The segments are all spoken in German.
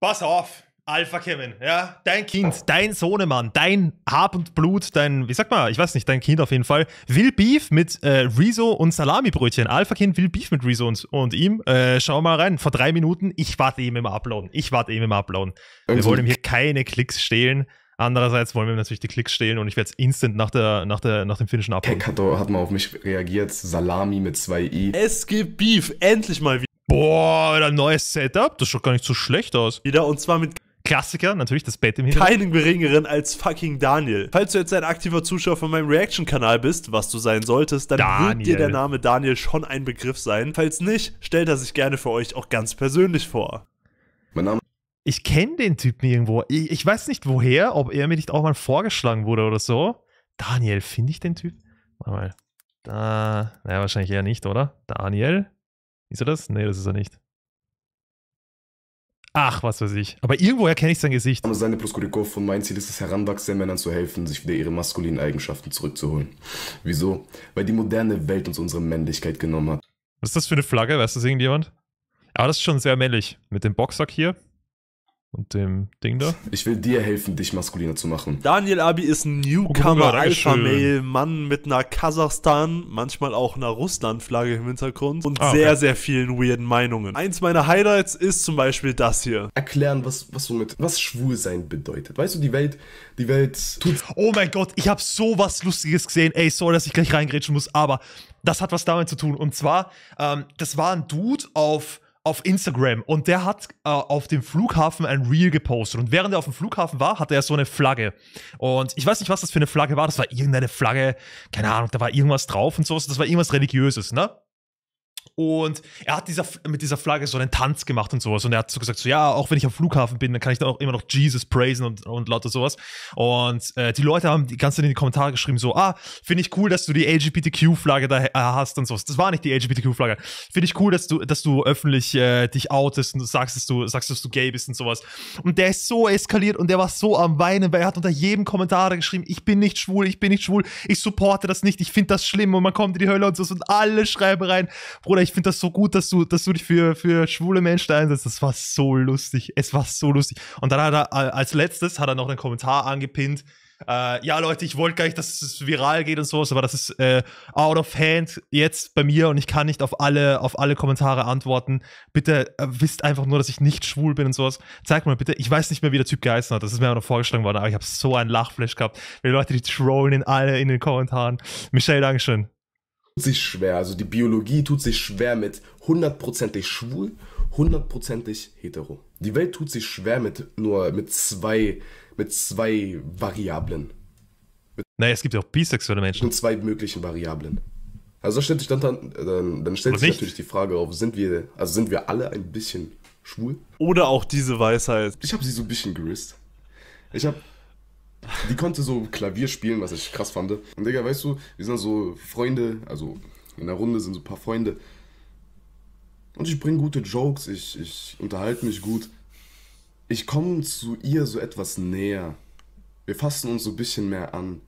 pass auf, Alpha Kevin, ja, dein Kind, dein Sohnemann, dein Hab und Blut, dein, wie sagt man, ich weiß nicht, dein Kind auf jeden Fall, will Beef mit äh, Rezo und Salami-Brötchen. Alpha Kind will Beef mit Rezo und, und ihm. Äh, schau mal rein, vor drei Minuten, ich warte eben im Uploaden, ich warte eben im Uploaden. Wir also wollen ihm hier keine Klicks stehlen. Andererseits wollen wir natürlich die Klicks stehlen und ich werde es instant nach, der, nach, der, nach dem Finishen abholen. Kato hat mal auf mich reagiert, Salami mit zwei i. Es gibt Beef, endlich mal wieder. Boah, ein neues Setup, das schaut gar nicht so schlecht aus. Wieder und zwar mit Klassiker, natürlich das Bett im Hintergrund. Keinen geringeren als fucking Daniel. Falls du jetzt ein aktiver Zuschauer von meinem Reaction-Kanal bist, was du sein solltest, dann Daniel. wird dir der Name Daniel schon ein Begriff sein. Falls nicht, stellt er sich gerne für euch auch ganz persönlich vor. Mein Name ich kenne den Typen irgendwo. Ich, ich, weiß nicht woher, ob er mir nicht auch mal vorgeschlagen wurde oder so. Daniel, finde ich den Typ? Warte mal. Da, naja, wahrscheinlich eher nicht, oder? Daniel? Ist er das? Nee, das ist er nicht. Ach, was weiß ich. Aber irgendwoher kenne ich sein Gesicht. Name Sande und mein Ziel ist es, heranwachsenden Männern zu helfen, sich wieder ihre maskulinen Eigenschaften zurückzuholen. Wieso? Weil die moderne Welt uns unsere Männlichkeit genommen hat. Was ist das für eine Flagge? Weiß das irgendjemand? Aber das ist schon sehr männlich. Mit dem Boxsack hier und dem Ding da. Ich will dir helfen, dich maskuliner zu machen. Daniel Abi ist ein oh, Newcomer Alpha Male Mann mit einer Kasachstan, manchmal auch einer Russland-Flagge im Hintergrund und ah, sehr, okay. sehr vielen weirden Meinungen. Eins meiner Highlights ist zum Beispiel das hier. Erklären, was, was so mit, was Schwulsein bedeutet. Weißt du, die Welt, die Welt tut. Oh mein Gott, ich habe so was Lustiges gesehen. Ey, sorry, dass ich gleich reingrätschen muss, aber das hat was damit zu tun. Und zwar, ähm, das war ein Dude auf auf Instagram und der hat äh, auf dem Flughafen ein Reel gepostet. Und während er auf dem Flughafen war, hatte er so eine Flagge. Und ich weiß nicht, was das für eine Flagge war. Das war irgendeine Flagge, keine Ahnung, da war irgendwas drauf und sowas. Das war irgendwas Religiöses, ne? Und er hat dieser, mit dieser Flagge so einen Tanz gemacht und sowas. Und er hat so gesagt, so ja, auch wenn ich am Flughafen bin, dann kann ich dann auch immer noch Jesus praisen und, und lauter sowas. Und äh, die Leute haben die ganze Zeit in die Kommentare geschrieben, so, ah, finde ich cool, dass du die LGBTQ-Flagge da äh, hast und sowas. Das war nicht die LGBTQ-Flagge. Finde ich cool, dass du, dass du öffentlich äh, dich outest und sagst, dass du, sagst, dass du gay bist und sowas. Und der ist so eskaliert und der war so am Weinen, weil er hat unter jedem Kommentar geschrieben, ich bin nicht schwul, ich bin nicht schwul, ich supporte das nicht, ich finde das schlimm und man kommt in die Hölle und so. Und alle schreiben rein, Bruder, ich ich finde das so gut, dass du, dass du dich für, für schwule Menschen einsetzt. Das war so lustig. Es war so lustig. Und dann hat er äh, als letztes hat er noch einen Kommentar angepinnt. Äh, ja, Leute, ich wollte gar nicht, dass es viral geht und sowas, aber das ist äh, out of hand jetzt bei mir und ich kann nicht auf alle, auf alle Kommentare antworten. Bitte äh, wisst einfach nur, dass ich nicht schwul bin und sowas. Zeig mal bitte, ich weiß nicht mehr, wie der Typ geheißen hat, das ist mir auch noch vorgeschlagen worden, aber ich habe so ein Lachflash gehabt. Die Leute, die trollen in alle in den Kommentaren. Michelle, Dankeschön sich schwer, also die Biologie tut sich schwer mit hundertprozentig schwul, hundertprozentig hetero. Die Welt tut sich schwer mit nur mit zwei, mit zwei Variablen. naja, es gibt ja auch bisexuelle Menschen. Mit zwei möglichen Variablen. Also stellt sich dann, dann, dann stellt sich natürlich die Frage auf, sind wir, also sind wir alle ein bisschen schwul? Oder auch diese Weisheit. Ich habe sie so ein bisschen gerüst. Ich habe die konnte so Klavier spielen, was ich krass fand. Und Digga, weißt du, wir sind so Freunde, also in der Runde sind so ein paar Freunde. Und ich bringe gute Jokes, ich, ich unterhalte mich gut. Ich komme zu ihr so etwas näher. Wir fassen uns so ein bisschen mehr an.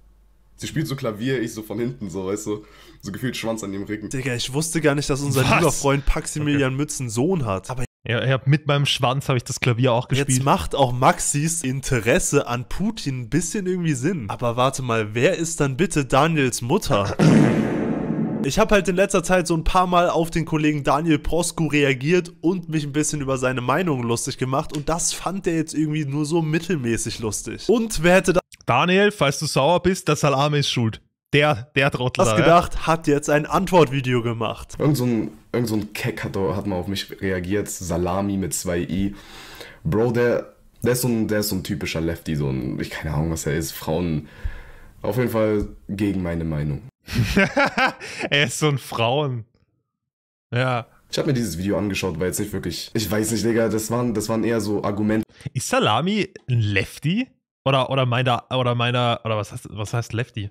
Sie spielt so Klavier, ich so von hinten, so, weißt du? So gefühlt Schwanz an dem Rücken. Digga, ich wusste gar nicht, dass unser lieber Freund Maximilian okay. Mützen Sohn hat. Aber ja, ich mit meinem Schwanz habe ich das Klavier auch gespielt. Jetzt macht auch Maxis Interesse an Putin ein bisschen irgendwie Sinn. Aber warte mal, wer ist dann bitte Daniels Mutter? Ich habe halt in letzter Zeit so ein paar Mal auf den Kollegen Daniel Prosku reagiert und mich ein bisschen über seine Meinung lustig gemacht und das fand er jetzt irgendwie nur so mittelmäßig lustig. Und wer hätte da... Daniel, falls du sauer bist, der Salame ist schuld der, der Trottel. Hast gedacht, ja? hat jetzt ein Antwortvideo gemacht. Irgend so ein, irgend so ein Keck hat, hat mal auf mich reagiert. Salami mit zwei i. Bro, der, der, ist so ein, der ist so ein typischer Lefty, so ein, ich keine Ahnung, was er ist. Frauen, auf jeden Fall gegen meine Meinung. er ist so ein Frauen. Ja. Ich habe mir dieses Video angeschaut, weil jetzt nicht wirklich. Ich weiß nicht, Digga, das waren, das waren eher so Argumente. Ist Salami ein Lefty? Oder, oder meiner, oder meiner, oder was heißt, was heißt Lefty?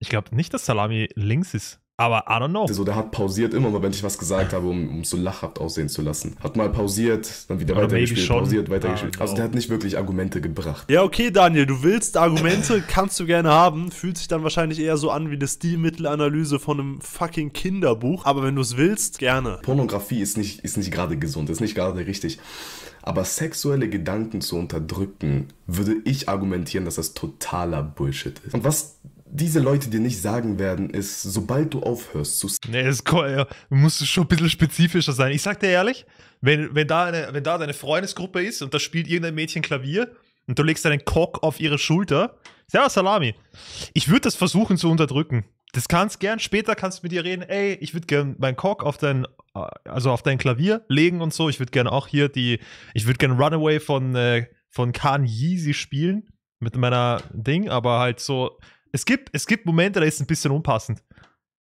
Ich glaube nicht, dass Salami links ist. Aber I don't know. So, also, der hat pausiert immer mal, wenn ich was gesagt habe, um, um so lachhaft aussehen zu lassen. Hat mal pausiert, dann wieder Oder weitergespielt, pausiert, weitergespielt. Ah, also der hat nicht wirklich Argumente gebracht. Ja, okay, Daniel, du willst Argumente, kannst du gerne haben. Fühlt sich dann wahrscheinlich eher so an wie eine Stilmittelanalyse von einem fucking Kinderbuch. Aber wenn du es willst, gerne. Pornografie ist nicht, ist nicht gerade gesund, ist nicht gerade richtig. Aber sexuelle Gedanken zu unterdrücken, würde ich argumentieren, dass das totaler Bullshit ist. Und was diese Leute dir nicht sagen werden, ist, sobald du aufhörst zu. Nee, das ist cool, ja. musst schon ein bisschen spezifischer sein. Ich sag dir ehrlich, wenn, wenn, da eine, wenn da deine Freundesgruppe ist und da spielt irgendein Mädchen Klavier und du legst deinen Cock auf ihre Schulter, ja, Salami. Ich würde das versuchen zu unterdrücken. Das kannst gern, später kannst du mit ihr reden, ey, ich würde gern meinen Cock auf dein, äh, also auf dein Klavier legen und so. Ich würde gern auch hier die, ich würde gern Runaway von, äh, von Kanye spielen mit meiner Ding, aber halt so, es gibt, es gibt Momente, da ist es ein bisschen unpassend.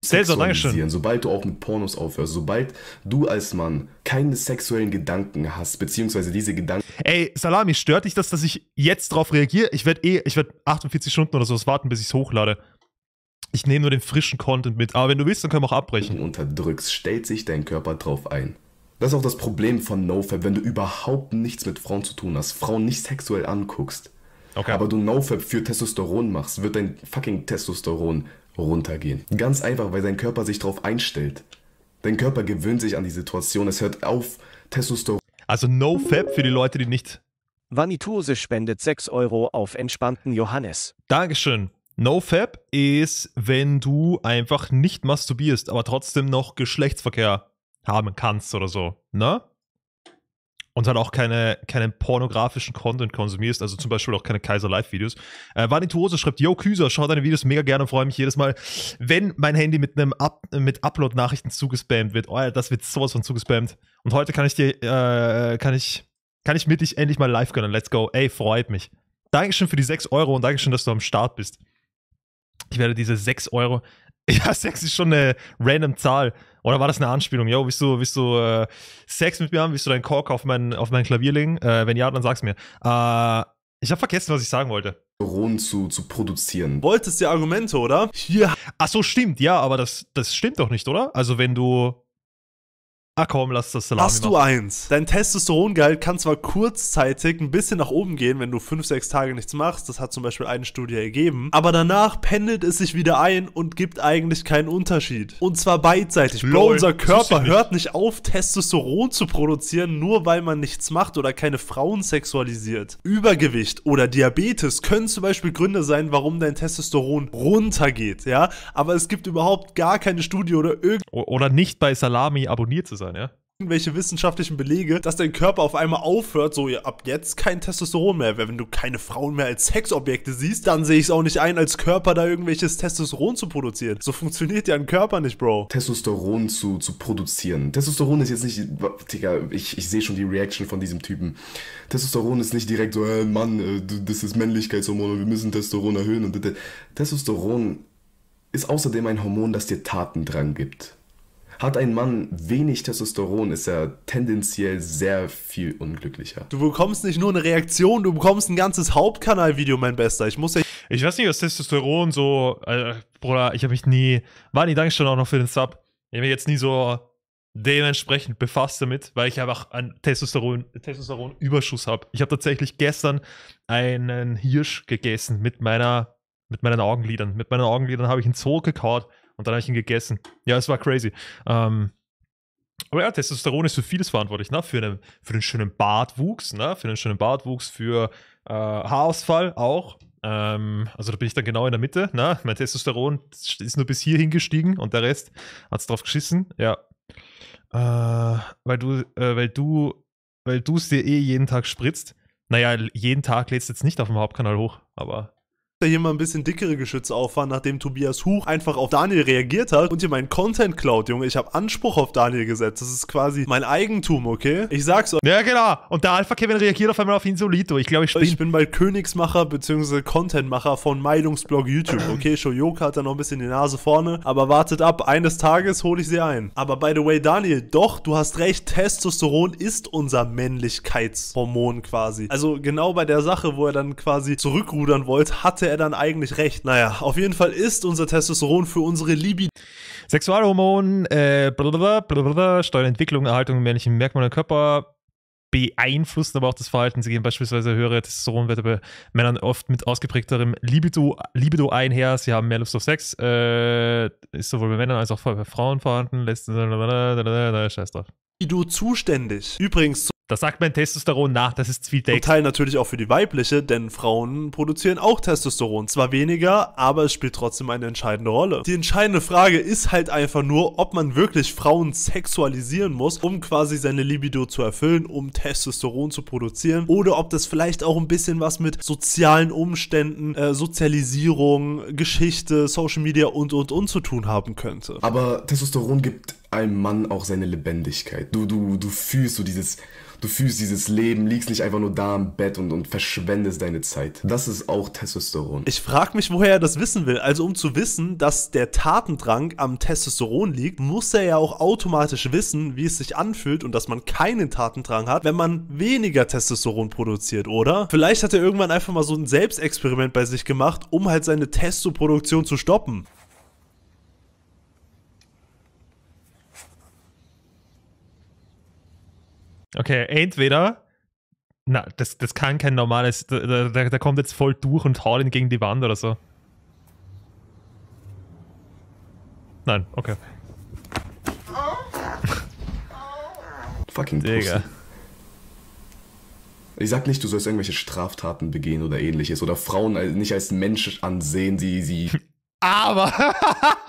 Seltsam, Dankeschön. Sobald du auch mit Pornos aufhörst, sobald du als Mann keine sexuellen Gedanken hast, beziehungsweise diese Gedanken. Ey, Salami, stört dich das, dass ich jetzt drauf reagiere? Ich werde eh, ich werde 48 Stunden oder sowas warten, bis ich es hochlade. Ich nehme nur den frischen Content mit. Aber wenn du willst, dann können wir auch abbrechen. Wenn du Unterdrückst, stellt sich dein Körper drauf ein. Das ist auch das Problem von NoFab, wenn du überhaupt nichts mit Frauen zu tun hast, Frauen nicht sexuell anguckst Okay. Aber du NoFap für Testosteron machst, wird dein fucking Testosteron runtergehen. Ganz einfach, weil dein Körper sich darauf einstellt. Dein Körper gewöhnt sich an die Situation, es hört auf Testosteron. Also NoFap für die Leute, die nicht... Vanitose spendet 6 Euro auf entspannten Johannes. Dankeschön. NoFap ist, wenn du einfach nicht masturbierst, aber trotzdem noch Geschlechtsverkehr haben kannst oder so. Ne? und halt auch keine, keine pornografischen Content konsumierst, also zum Beispiel auch keine Kaiser-Live-Videos. Äh, Vanituose schreibt, yo Küser, schau deine Videos mega gerne und freue mich jedes Mal, wenn mein Handy mit einem Up mit Upload-Nachrichten zugespammt wird. Oh ja, das wird sowas von zugespammt. Und heute kann ich dir, äh, kann ich, kann ich mit dich endlich mal live gönnen. Let's go. Ey, freut mich. Dankeschön für die 6 Euro und Dankeschön, dass du am Start bist. Ich werde diese 6 Euro, ja, 6 ist schon eine random Zahl, oder war das eine Anspielung? Yo, willst du, willst du äh, Sex mit mir haben? Willst du deinen Kork auf mein, auf mein Klavier legen? Äh, wenn ja, dann sag's mir. Äh, ich habe vergessen, was ich sagen wollte. Neuronen zu, zu produzieren. Wolltest du Argumente, oder? Ja. Ach so, stimmt, ja, aber das, das stimmt doch nicht, oder? Also wenn du Ah komm, lass das Salami Hast du machen. eins? Dein Testosterongehalt kann zwar kurzzeitig ein bisschen nach oben gehen, wenn du fünf, sechs Tage nichts machst, das hat zum Beispiel eine Studie ergeben, aber danach pendelt es sich wieder ein und gibt eigentlich keinen Unterschied. Und zwar beidseitig. Bro, unser Körper nicht. hört nicht auf, Testosteron zu produzieren, nur weil man nichts macht oder keine Frauen sexualisiert. Übergewicht oder Diabetes können zum Beispiel Gründe sein, warum dein Testosteron runtergeht, ja? Aber es gibt überhaupt gar keine Studie oder irgend... Oder nicht bei Salami abonniert zu sein sein, ja? Welche wissenschaftlichen Belege, dass dein Körper auf einmal aufhört, so ja, ab jetzt kein Testosteron mehr. Wenn du keine Frauen mehr als Sexobjekte siehst, dann sehe ich es auch nicht ein, als Körper da irgendwelches Testosteron zu produzieren. So funktioniert ja ein Körper nicht, Bro. Testosteron zu, zu produzieren. Testosteron ist jetzt nicht, Digga, ich, ich sehe schon die Reaction von diesem Typen. Testosteron ist nicht direkt so, äh, Mann, äh, das ist Männlichkeitshormon wir müssen Testosteron erhöhen. Und, Testosteron ist außerdem ein Hormon, das dir Taten dran gibt. Hat ein Mann wenig Testosteron, ist er tendenziell sehr viel unglücklicher. Du bekommst nicht nur eine Reaktion, du bekommst ein ganzes Hauptkanalvideo, mein Bester. Ich muss ja. Ich weiß nicht, was Testosteron so. Äh, Bruder, ich habe mich nie. Manni, danke schon auch noch für den Sub. Ich habe mich jetzt nie so dementsprechend befasst damit, weil ich einfach einen Testosteron, Testosteronüberschuss habe. Ich habe tatsächlich gestern einen Hirsch gegessen mit meiner mit meinen Augenlidern. Mit meinen Augenlidern habe ich einen Zoo gekaut. Und dann habe ich ihn gegessen. Ja, es war crazy. Ähm, aber ja, Testosteron ist für vieles verantwortlich, ne? Für, eine, für einen schönen Bartwuchs, ne? Für einen schönen Bartwuchs, für äh, Haarausfall auch. Ähm, also da bin ich dann genau in der Mitte, ne? Mein Testosteron ist nur bis hier hingestiegen und der Rest hat es drauf geschissen. Ja. Äh, weil du, äh, weil du, weil du es dir eh jeden Tag spritzt. Naja, jeden Tag lädst du jetzt nicht auf dem Hauptkanal hoch, aber da hier mal ein bisschen dickere Geschütze auffahren, nachdem Tobias Huch einfach auf Daniel reagiert hat und hier meinen Content klaut, Junge. Ich habe Anspruch auf Daniel gesetzt. Das ist quasi mein Eigentum, okay? Ich sag's euch. Ja, genau. Und der Alpha Kevin reagiert auf einmal auf Insolito. Ich glaube, ich bin... Ich bin mal Königsmacher bzw. Contentmacher von Meinungsblog YouTube, okay? Shoyoka hat da noch ein bisschen die Nase vorne, aber wartet ab. Eines Tages hole ich sie ein. Aber by the way, Daniel, doch, du hast recht. Testosteron ist unser Männlichkeitshormon quasi. Also genau bei der Sache, wo er dann quasi zurückrudern wollte, hatte er dann eigentlich recht? Naja, auf jeden Fall ist unser Testosteron für unsere Libido. Sexualhormon, äh, blablabla, blablabla, steuern Entwicklung, Erhaltung männlichen Merkmale im Körper, beeinflussen aber auch das Verhalten. Sie gehen beispielsweise höhere Testosteronwerte bei Männern oft mit ausgeprägterem Libido, Libido einher. Sie haben mehr Lust auf Sex. Äh, ist sowohl bei Männern als auch bei Frauen vorhanden. Lässt, Scheiß drauf. Libido zuständig. Übrigens, das sagt mein Testosteron nach, das ist Zwiedeck. Und Teil natürlich auch für die weibliche, denn Frauen produzieren auch Testosteron. Zwar weniger, aber es spielt trotzdem eine entscheidende Rolle. Die entscheidende Frage ist halt einfach nur, ob man wirklich Frauen sexualisieren muss, um quasi seine Libido zu erfüllen, um Testosteron zu produzieren. Oder ob das vielleicht auch ein bisschen was mit sozialen Umständen, äh, Sozialisierung, Geschichte, Social Media und und und zu tun haben könnte. Aber Testosteron gibt einem Mann auch seine Lebendigkeit. Du, du, du fühlst so dieses Du fühlst dieses Leben, liegst nicht einfach nur da im Bett und, und verschwendest deine Zeit. Das ist auch Testosteron. Ich frage mich, woher er das wissen will. Also um zu wissen, dass der Tatendrang am Testosteron liegt, muss er ja auch automatisch wissen, wie es sich anfühlt und dass man keinen Tatendrang hat, wenn man weniger Testosteron produziert, oder? Vielleicht hat er irgendwann einfach mal so ein Selbstexperiment bei sich gemacht, um halt seine Testoproduktion zu stoppen. Okay, entweder, na, das, das kann kein normales, der, der, der kommt jetzt voll durch und haut ihn gegen die Wand oder so. Nein, okay. Fucking Digga. Ich sag nicht, du sollst irgendwelche Straftaten begehen oder ähnliches oder Frauen nicht als Mensch ansehen, die sie. Aber!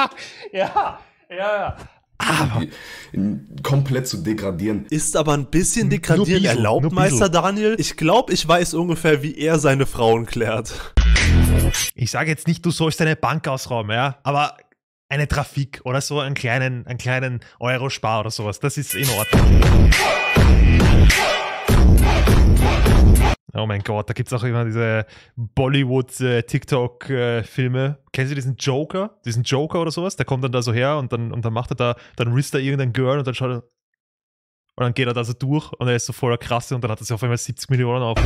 ja, ja, ja aber ah, komplett zu degradieren. Ist aber ein bisschen degradieren Nur erlaubt, Meister Daniel. Ich glaube, ich weiß ungefähr, wie er seine Frauen klärt. Ich sage jetzt nicht, du sollst deine Bank ausräumen, ja, aber eine Trafik oder so, einen kleinen, einen kleinen Euro-Spar oder sowas, das ist in Ordnung. Oh mein Gott, da gibt es auch immer diese Bollywood-TikTok-Filme. Äh, äh, Kennst du diesen Joker? Diesen Joker oder sowas? Der kommt dann da so her und dann, und dann macht er da, dann risst er irgendein Girl und dann schaut er. Und dann geht er da so durch und er ist so voller Krasse und dann hat er sich auf einmal 70 Millionen auf.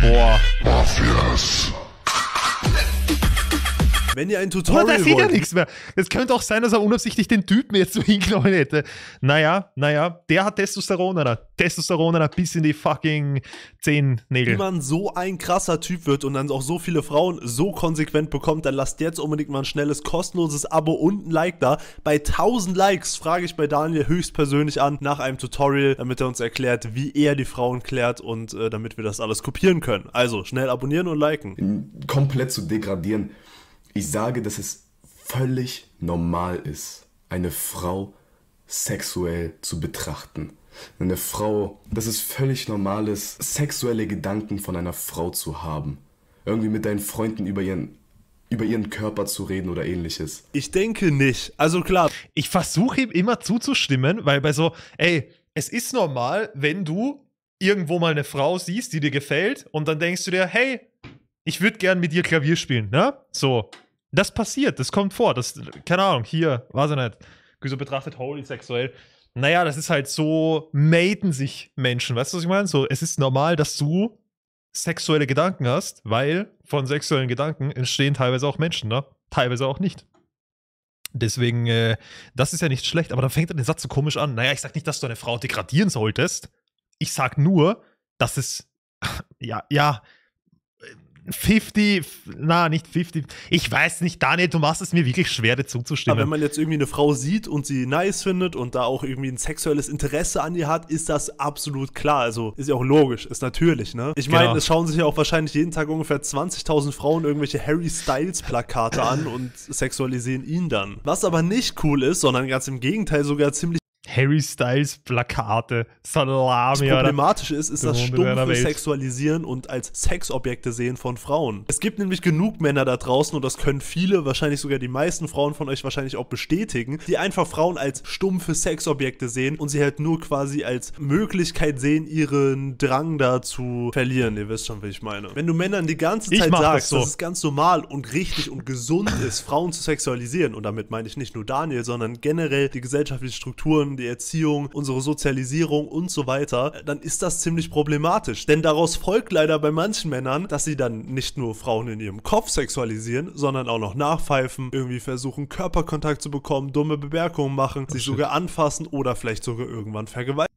Boah. Mafias. Wenn ihr ein Tutorial Aber da sieht ja nichts mehr. Es könnte auch sein, dass er unabsichtlich den Typen jetzt so hingenommen hätte. Naja, naja, der hat Testosteron, Alter. Testosteron, Alter, bis in die fucking zehn Nägel. Wenn man so ein krasser Typ wird und dann auch so viele Frauen so konsequent bekommt, dann lasst jetzt unbedingt mal ein schnelles, kostenloses Abo und ein Like da. Bei 1000 Likes frage ich bei Daniel höchstpersönlich an nach einem Tutorial, damit er uns erklärt, wie er die Frauen klärt und äh, damit wir das alles kopieren können. Also schnell abonnieren und liken. Komplett zu degradieren ich sage, dass es völlig normal ist, eine Frau sexuell zu betrachten. Eine Frau, dass es völlig normal ist, sexuelle Gedanken von einer Frau zu haben. Irgendwie mit deinen Freunden über ihren über ihren Körper zu reden oder ähnliches. Ich denke nicht. Also klar. Ich versuche ihm immer zuzustimmen, weil bei so, ey, es ist normal, wenn du irgendwo mal eine Frau siehst, die dir gefällt und dann denkst du dir, hey, ich würde gern mit dir Klavier spielen, ne? So, das passiert, das kommt vor. Das, keine Ahnung, hier, war sie nicht. So betrachtet holy sexuell. Naja, das ist halt so, maten sich Menschen, weißt du, was ich meine? So, es ist normal, dass du sexuelle Gedanken hast, weil von sexuellen Gedanken entstehen teilweise auch Menschen, ne? Teilweise auch nicht. Deswegen, äh, das ist ja nicht schlecht, aber dann fängt dann der Satz so komisch an. Naja, ich sag nicht, dass du eine Frau degradieren solltest. Ich sag nur, dass es, ja, ja, 50, na, nicht 50. Ich weiß nicht, Daniel, du machst es mir wirklich schwer, dazu zu stimmen. Aber wenn man jetzt irgendwie eine Frau sieht und sie nice findet und da auch irgendwie ein sexuelles Interesse an ihr hat, ist das absolut klar. Also ist ja auch logisch, ist natürlich, ne? Ich meine, genau. es schauen sich ja auch wahrscheinlich jeden Tag ungefähr 20.000 Frauen irgendwelche Harry Styles-Plakate an und sexualisieren ihn dann. Was aber nicht cool ist, sondern ganz im Gegenteil sogar ziemlich Harry Styles Plakate, Salami. Das Problematische ist, ist das stumpfe Sexualisieren und als Sexobjekte sehen von Frauen. Es gibt nämlich genug Männer da draußen und das können viele, wahrscheinlich sogar die meisten Frauen von euch wahrscheinlich auch bestätigen, die einfach Frauen als stumpfe Sexobjekte sehen und sie halt nur quasi als Möglichkeit sehen, ihren Drang da zu verlieren. Ihr wisst schon, wie ich meine. Wenn du Männern die ganze Zeit sagst, das so. dass es ganz normal und richtig und gesund ist, Frauen zu sexualisieren, und damit meine ich nicht nur Daniel, sondern generell die gesellschaftlichen Strukturen, die die Erziehung, unsere Sozialisierung und so weiter, dann ist das ziemlich problematisch. Denn daraus folgt leider bei manchen Männern, dass sie dann nicht nur Frauen in ihrem Kopf sexualisieren, sondern auch noch nachpfeifen, irgendwie versuchen, Körperkontakt zu bekommen, dumme Bemerkungen machen, sich sogar anfassen oder vielleicht sogar irgendwann vergewaltigen.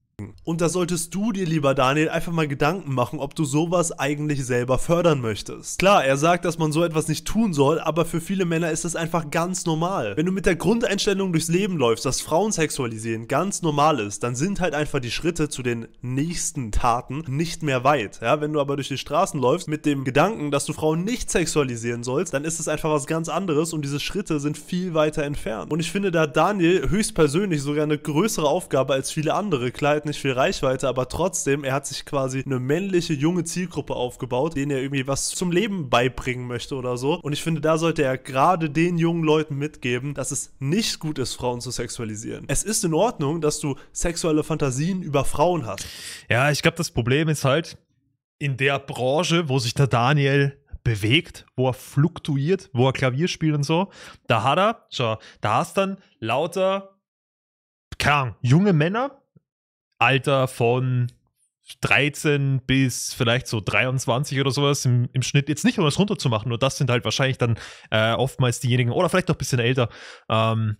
Und da solltest du dir, lieber Daniel, einfach mal Gedanken machen, ob du sowas eigentlich selber fördern möchtest. Klar, er sagt, dass man so etwas nicht tun soll, aber für viele Männer ist das einfach ganz normal. Wenn du mit der Grundeinstellung durchs Leben läufst, dass Frauen sexualisieren ganz normal ist, dann sind halt einfach die Schritte zu den nächsten Taten nicht mehr weit. Ja, wenn du aber durch die Straßen läufst mit dem Gedanken, dass du Frauen nicht sexualisieren sollst, dann ist es einfach was ganz anderes und diese Schritte sind viel weiter entfernt. Und ich finde da Daniel höchstpersönlich sogar eine größere Aufgabe als viele andere. Klar, nicht viel Reichweite, aber trotzdem, er hat sich quasi eine männliche junge Zielgruppe aufgebaut, denen er irgendwie was zum Leben beibringen möchte oder so. Und ich finde, da sollte er gerade den jungen Leuten mitgeben, dass es nicht gut ist, Frauen zu sexualisieren. Es ist in Ordnung, dass du sexuelle Fantasien über Frauen hast. Ja, ich glaube, das Problem ist halt, in der Branche, wo sich der Daniel bewegt, wo er fluktuiert, wo er Klavier spielt und so, da hat er, schau, da hast dann lauter, keine Ahnung, junge Männer, Alter von 13 bis vielleicht so 23 oder sowas im, im Schnitt. Jetzt nicht, um das runterzumachen, nur das sind halt wahrscheinlich dann äh, oftmals diejenigen, oder vielleicht noch ein bisschen älter, ähm,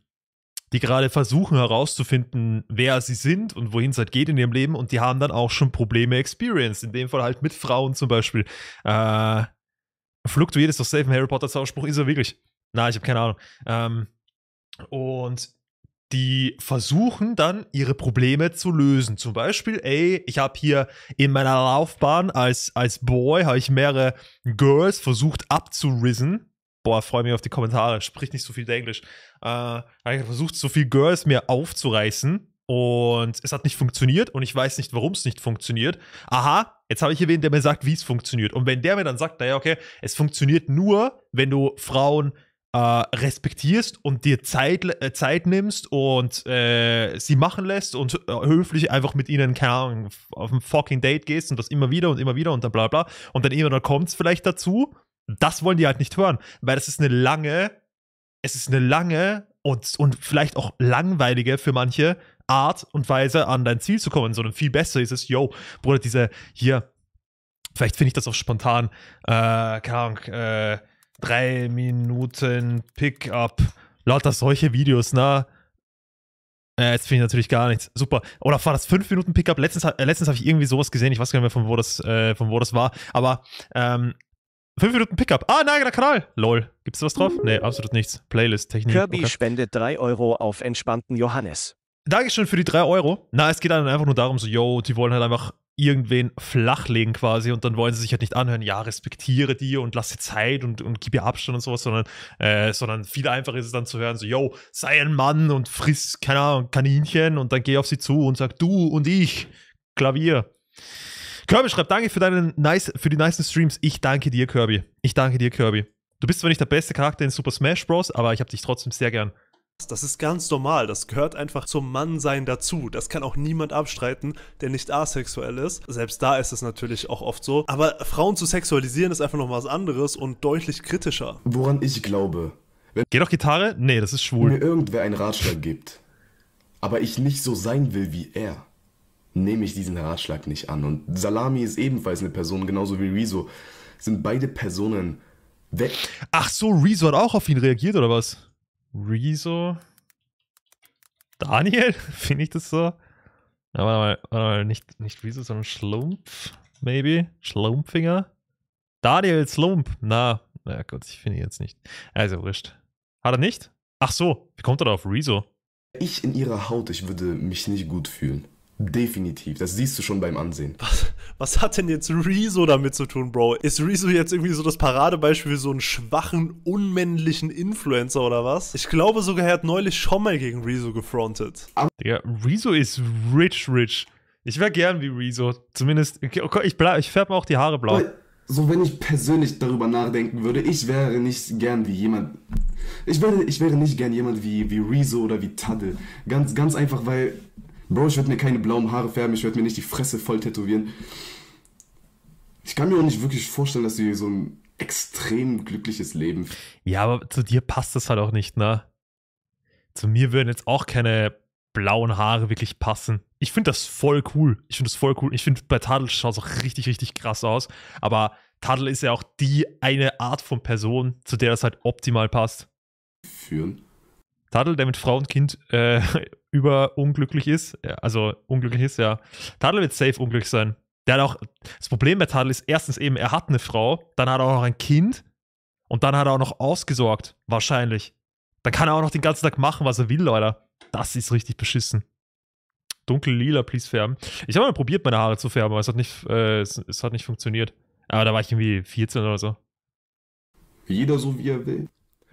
die gerade versuchen herauszufinden, wer sie sind und wohin es halt geht in ihrem Leben. Und die haben dann auch schon Probleme experienced. In dem Fall halt mit Frauen zum Beispiel. Äh, fluktuiert ist doch safe im Harry Potter Zauberspruch, ist er wirklich. Na, ich habe keine Ahnung. Ähm, und die versuchen dann ihre Probleme zu lösen. Zum Beispiel, ey, ich habe hier in meiner Laufbahn als, als Boy, habe ich mehrere Girls versucht abzurissen. Boah, freue mich auf die Kommentare, sprich nicht so viel Englisch. Äh, habe versucht, so viele Girls mir aufzureißen. Und es hat nicht funktioniert und ich weiß nicht, warum es nicht funktioniert. Aha, jetzt habe ich hier wen, der mir sagt, wie es funktioniert. Und wenn der mir dann sagt, naja, okay, es funktioniert nur, wenn du Frauen äh, respektierst und dir Zeit, äh, Zeit nimmst und äh, sie machen lässt und äh, höflich einfach mit ihnen, keine Ahnung, auf ein fucking Date gehst und das immer wieder und immer wieder und dann bla bla. Und dann irgendwann kommt es vielleicht dazu. Das wollen die halt nicht hören, weil das ist eine lange, es ist eine lange und, und vielleicht auch langweilige für manche Art und Weise an dein Ziel zu kommen, sondern viel besser ist es, yo, Bruder, diese hier, vielleicht finde ich das auch spontan, äh, keine Ahnung, äh, drei Minuten Pickup. Lauter solche Videos, ne? Ja, äh, jetzt finde ich natürlich gar nichts. Super. Oder war das 5 Minuten Pickup? Letztens, äh, letztens habe ich irgendwie sowas gesehen. Ich weiß gar nicht mehr, von wo das, äh, von wo das war. Aber ähm, 5 Minuten Pickup. Ah, nein, der Kanal. Lol. Gibt's da was drauf? Nee, absolut nichts. Playlist, Technik. Kirby okay. spendet 3 Euro auf entspannten Johannes. Dankeschön für die 3 Euro. Na, es geht dann einfach nur darum, so, yo, die wollen halt einfach irgendwen flachlegen quasi und dann wollen sie sich halt nicht anhören, ja, respektiere die und lasse Zeit und, und gib ihr Abstand und sowas, sondern, äh, sondern viel einfacher ist es dann zu hören, so, yo, sei ein Mann und friss, keine Ahnung, Kaninchen und dann geh auf sie zu und sag, du und ich, Klavier. Kirby schreibt, danke für, deinen nice, für die nice Streams. Ich danke dir, Kirby. Ich danke dir, Kirby. Du bist zwar nicht der beste Charakter in Super Smash Bros., aber ich habe dich trotzdem sehr gern. Das ist ganz normal, das gehört einfach zum Mannsein dazu. Das kann auch niemand abstreiten, der nicht asexuell ist. Selbst da ist es natürlich auch oft so. Aber Frauen zu sexualisieren ist einfach noch was anderes und deutlich kritischer. Woran ich glaube. Wenn Geht doch Gitarre? Nee, das ist schwul. Wenn mir irgendwer einen Ratschlag gibt, aber ich nicht so sein will wie er, nehme ich diesen Ratschlag nicht an. Und Salami ist ebenfalls eine Person, genauso wie Rezo. Sind beide Personen weg. Ach so, Rezo hat auch auf ihn reagiert oder was? Rezo. Daniel? Finde ich das so? Ja, warte mal, warte mal, nicht, nicht Rezo, sondern Schlumpf, maybe? Schlumpfinger? Daniel Schlumpf. Na, na Gott, ich finde ihn jetzt nicht. Also, wurscht. Hat er nicht? Ach so, wie kommt er da auf Rezo? Ich in ihrer Haut, ich würde mich nicht gut fühlen. Definitiv, das siehst du schon beim Ansehen. Was, was hat denn jetzt Rezo damit zu tun, Bro? Ist Rezo jetzt irgendwie so das Paradebeispiel für so einen schwachen, unmännlichen Influencer oder was? Ich glaube sogar, er hat neulich schon mal gegen Rezo gefrontet. Ja, Rezo ist rich, rich. Ich wäre gern wie Rezo. Zumindest, okay, oh, ich, ich färbe mir auch die Haare blau. So, wenn ich persönlich darüber nachdenken würde, ich wäre nicht gern wie jemand. Ich wäre, ich wäre nicht gern jemand wie, wie Rezo oder wie Tadde. Ganz, ganz einfach, weil Bro, ich werde mir keine blauen Haare färben, ich werde mir nicht die Fresse voll tätowieren. Ich kann mir auch nicht wirklich vorstellen, dass sie so ein extrem glückliches Leben. Ja, aber zu dir passt das halt auch nicht, ne? Zu mir würden jetzt auch keine blauen Haare wirklich passen. Ich finde das voll cool. Ich finde das voll cool. Ich finde, bei Tadel schaut es auch richtig, richtig krass aus. Aber Tadel ist ja auch die eine Art von Person, zu der das halt optimal passt. Führen. Tadel, der mit Frau und Kind äh, über unglücklich ist. Ja, also unglücklich mhm. ist, ja. Tadel wird safe unglücklich sein. Der hat auch. Das Problem bei Tadel ist erstens eben, er hat eine Frau, dann hat er auch noch ein Kind und dann hat er auch noch ausgesorgt. Wahrscheinlich. Dann kann er auch noch den ganzen Tag machen, was er will, Leute. Das ist richtig beschissen. Dunkel lila, please färben. Ich habe mal probiert, meine Haare zu färben, aber es hat nicht, äh, es, es hat nicht funktioniert. Aber da war ich irgendwie 14 oder so. Jeder so, wie er will.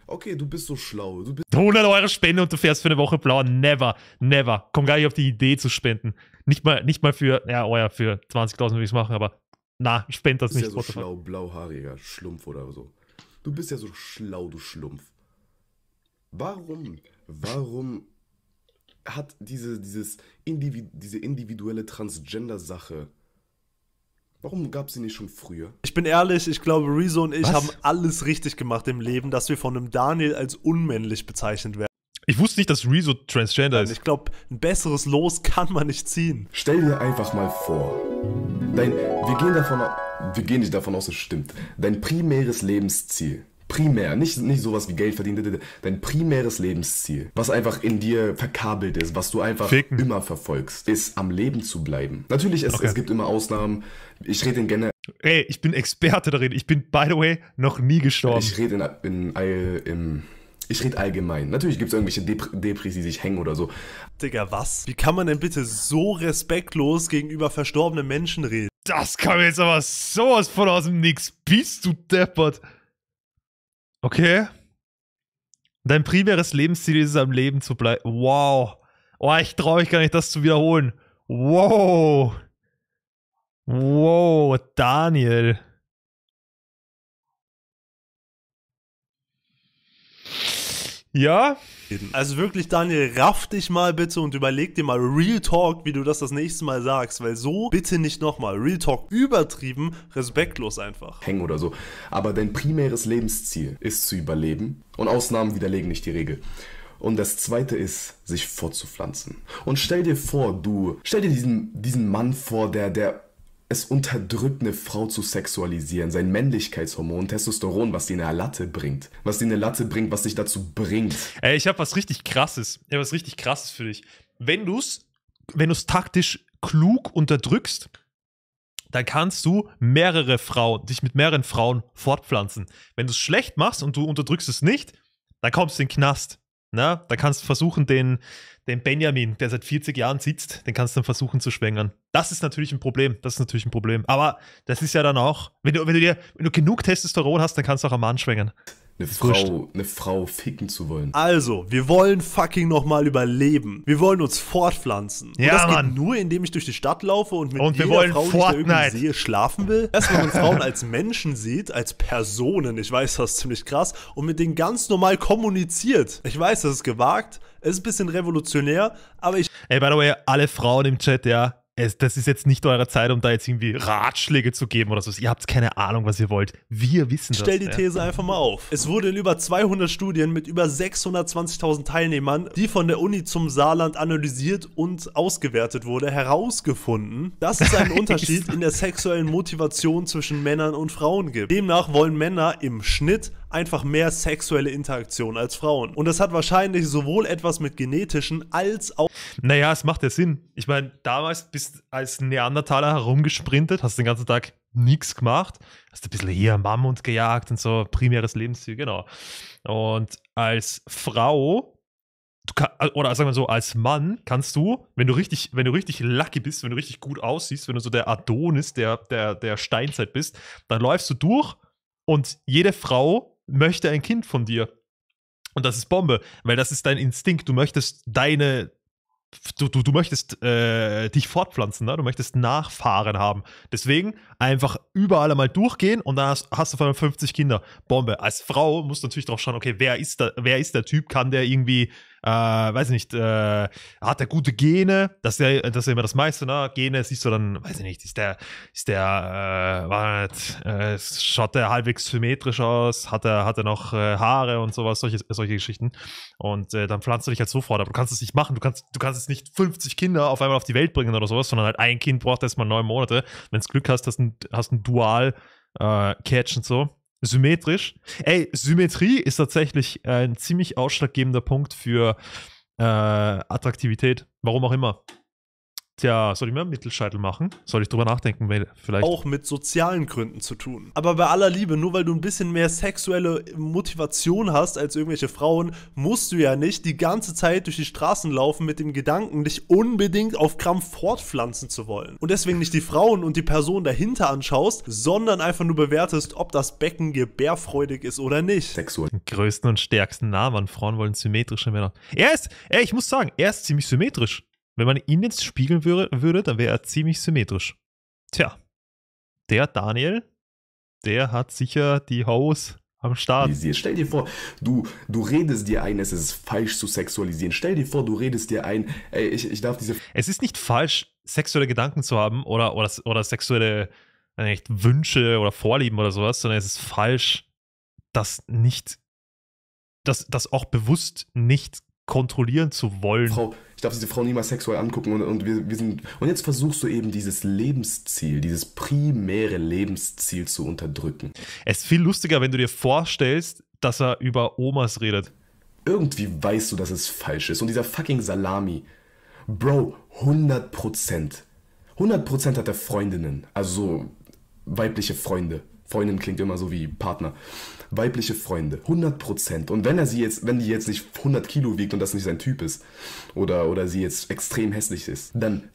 Okay, du bist so schlau. Du bist 100 Euro Spende und du fährst für eine Woche blau. Never, never. Komm gar nicht auf die Idee zu spenden. Nicht mal, nicht mal für, ja, euer, oh für 20.000 würde ich es machen, aber na, spend das nicht. Du bist nicht, ja so schlau, blauhaariger Schlumpf oder so. Du bist ja so schlau, du Schlumpf. Warum, warum hat diese, dieses Individ, diese individuelle Transgender-Sache Warum gab es sie nicht schon früher? Ich bin ehrlich, ich glaube, Rezo und ich Was? haben alles richtig gemacht im Leben, dass wir von einem Daniel als unmännlich bezeichnet werden. Ich wusste nicht, dass Rezo transgender ist. Ich glaube, ein besseres Los kann man nicht ziehen. Stell dir einfach mal vor, dein, wir gehen davon, wir gehen nicht davon aus, es stimmt. Dein primäres Lebensziel primär, nicht, nicht sowas wie Geld verdienen, dein primäres Lebensziel, was einfach in dir verkabelt ist, was du einfach Ficken. immer verfolgst, ist am Leben zu bleiben. Natürlich, es, okay. es gibt immer Ausnahmen. Ich rede in generell. Ey, ich bin Experte darin. Ich bin, by the way, noch nie gestorben. Ich rede in, in, in, in ich rede allgemein. Natürlich gibt es irgendwelche Dep Depris, die sich hängen oder so. Digga, was? Wie kann man denn bitte so respektlos gegenüber verstorbenen Menschen reden? Das kam jetzt aber sowas von aus dem Nix. Bist du deppert? Okay. Dein primäres Lebensziel ist es, am Leben zu bleiben. Wow. Oh, ich traue mich gar nicht, das zu wiederholen. Wow. Wow, Daniel. Ja. Also wirklich, Daniel, raff dich mal bitte und überleg dir mal Real Talk, wie du das das nächste Mal sagst, weil so bitte nicht nochmal. Real Talk übertrieben, respektlos einfach. Hängen oder so. Aber dein primäres Lebensziel ist zu überleben und Ausnahmen widerlegen nicht die Regel. Und das zweite ist, sich fortzupflanzen. Und stell dir vor, du, stell dir diesen, diesen Mann vor, der, der es unterdrückt eine Frau zu sexualisieren, sein Männlichkeitshormon, Testosteron, was die in eine Latte bringt. Was die in eine Latte bringt, was dich dazu bringt. Ey, ich habe was richtig krasses. Ich habe was richtig krasses für dich. Wenn du's, wenn du's taktisch klug unterdrückst, dann kannst du mehrere Frauen, dich mit mehreren Frauen fortpflanzen. Wenn du es schlecht machst und du unterdrückst es nicht, dann kommst du in den Knast. Na, ne? da kannst du versuchen, den, den Benjamin, der seit 40 Jahren sitzt, den kannst du dann versuchen zu schwängern. Das ist natürlich ein Problem. Das ist natürlich ein Problem. Aber das ist ja dann auch, wenn du, wenn du, dir, wenn du genug Testosteron hast, dann kannst du auch einen Mann schwängern eine Frau, eine Frau ficken zu wollen. Also, wir wollen fucking nochmal überleben. Wir wollen uns fortpflanzen. Ja, und das Mann. geht nur, indem ich durch die Stadt laufe und mit und jeder wir wollen Frau, Fortnite. die ich da irgendwie sehe, schlafen will. Erst wenn man Frauen als Menschen sieht, als Personen, ich weiß, das ist ziemlich krass, und mit denen ganz normal kommuniziert. Ich weiß, das ist gewagt, es ist ein bisschen revolutionär, aber ich... Ey, by the way, alle Frauen im Chat, ja, es, das ist jetzt nicht eure Zeit, um da jetzt irgendwie Ratschläge zu geben oder so. Ihr habt keine Ahnung, was ihr wollt. Wir wissen Stell das. Stell die These einfach mal auf. Es wurde in über 200 Studien mit über 620.000 Teilnehmern, die von der Uni zum Saarland analysiert und ausgewertet wurde, herausgefunden, dass es einen Unterschied in der sexuellen Motivation zwischen Männern und Frauen gibt. Demnach wollen Männer im Schnitt einfach mehr sexuelle Interaktion als Frauen. Und das hat wahrscheinlich sowohl etwas mit genetischen als auch. Naja, es macht ja Sinn. Ich meine, damals bist du als Neandertaler herumgesprintet, hast den ganzen Tag nichts gemacht, hast ein bisschen hier Mammut gejagt und so, primäres Lebensziel, genau. Und als Frau kann, äh, oder sagen wir so, als Mann kannst du, wenn du richtig, wenn du richtig lucky bist, wenn du richtig gut aussiehst, wenn du so der Adonis der, der, der Steinzeit bist, dann läufst du durch und jede Frau möchte ein Kind von dir. Und das ist Bombe, weil das ist dein Instinkt. Du möchtest deine, du, du, du möchtest äh, dich fortpflanzen, ne? du möchtest Nachfahren haben. Deswegen einfach überall einmal durchgehen und dann hast, hast du allem 50 Kinder. Bombe. Als Frau musst du natürlich drauf schauen, okay, wer ist, da, wer ist der Typ? Kann der irgendwie äh, weiß nicht, äh, hat er gute Gene, das ist, ja, das ist ja immer das meiste, ne? Gene siehst du dann, weiß ich nicht, ist der, ist der, äh, wart, äh, schaut der halbwegs symmetrisch aus, hat er, hat er noch äh, Haare und sowas, solche, solche Geschichten. Und äh, dann pflanzt du dich halt sofort, aber du kannst es nicht machen, du kannst, du kannst es nicht 50 Kinder auf einmal auf die Welt bringen oder sowas, sondern halt ein Kind braucht erstmal neun Monate. Wenn du Glück hast, hast du ein, hast ein Dual-Catch äh, und so symmetrisch. Ey, Symmetrie ist tatsächlich äh, ein ziemlich ausschlaggebender Punkt für äh, Attraktivität. Warum auch immer. Tja, soll ich mir einen Mittelscheitel machen? Soll ich drüber nachdenken, vielleicht? Auch mit sozialen Gründen zu tun. Aber bei aller Liebe, nur weil du ein bisschen mehr sexuelle Motivation hast als irgendwelche Frauen, musst du ja nicht die ganze Zeit durch die Straßen laufen mit dem Gedanken, dich unbedingt auf Krampf fortpflanzen zu wollen. Und deswegen nicht die Frauen und die Person dahinter anschaust, sondern einfach nur bewertest, ob das Becken gebärfreudig ist oder nicht. Sexuell. Den größten und stärksten Namen an Frauen wollen symmetrische Männer. Er ist, ey, ich muss sagen, er ist ziemlich symmetrisch. Wenn man ihn jetzt spiegeln würde, dann wäre er ziemlich symmetrisch. Tja, der Daniel, der hat sicher die Haus am Start. Stell dir vor, du, du redest dir ein, es ist falsch zu sexualisieren. Stell dir vor, du redest dir ein, ey, ich, ich darf diese. Es ist nicht falsch, sexuelle Gedanken zu haben oder, oder, oder sexuelle äh, nicht, Wünsche oder Vorlieben oder sowas, sondern es ist falsch, das nicht, das, das auch bewusst nicht kontrollieren zu wollen. Frau, ich darf diese Frau niemals sexuell angucken und, und wir, wir sind. Und jetzt versuchst du eben dieses Lebensziel, dieses primäre Lebensziel zu unterdrücken. Es ist viel lustiger, wenn du dir vorstellst, dass er über Omas redet. Irgendwie weißt du, dass es falsch ist. Und dieser fucking Salami. Bro, 100 100 hat er Freundinnen. Also so weibliche Freunde. Freundin klingt immer so wie Partner weibliche Freunde. 100%. Und wenn er sie jetzt, wenn die jetzt nicht 100 Kilo wiegt und das nicht sein Typ ist, oder, oder sie jetzt extrem hässlich ist, dann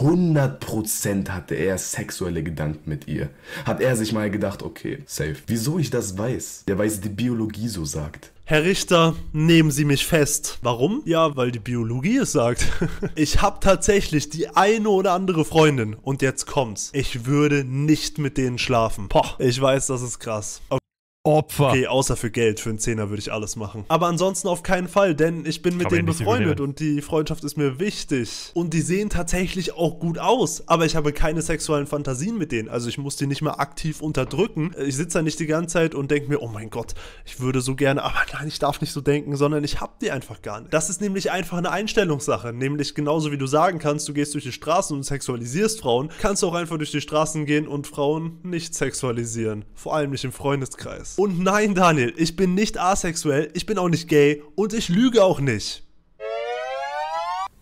100% hatte er sexuelle Gedanken mit ihr. Hat er sich mal gedacht, okay, safe. Wieso ich das weiß? Ja, weil es die Biologie so sagt. Herr Richter, nehmen Sie mich fest. Warum? Ja, weil die Biologie es sagt. ich habe tatsächlich die eine oder andere Freundin und jetzt kommt's. Ich würde nicht mit denen schlafen. Poch, ich weiß, das ist krass. Okay. Opfer. Okay, außer für Geld, für einen Zehner würde ich alles machen. Aber ansonsten auf keinen Fall, denn ich bin mit denen befreundet und die Freundschaft ist mir wichtig. Und die sehen tatsächlich auch gut aus, aber ich habe keine sexuellen Fantasien mit denen. Also ich muss die nicht mal aktiv unterdrücken. Ich sitze da nicht die ganze Zeit und denke mir, oh mein Gott, ich würde so gerne, aber nein, ich darf nicht so denken, sondern ich habe die einfach gar nicht. Das ist nämlich einfach eine Einstellungssache. Nämlich genauso wie du sagen kannst, du gehst durch die Straßen und sexualisierst Frauen, kannst du auch einfach durch die Straßen gehen und Frauen nicht sexualisieren. Vor allem nicht im Freundeskreis. Und nein, Daniel, ich bin nicht asexuell, ich bin auch nicht gay und ich lüge auch nicht.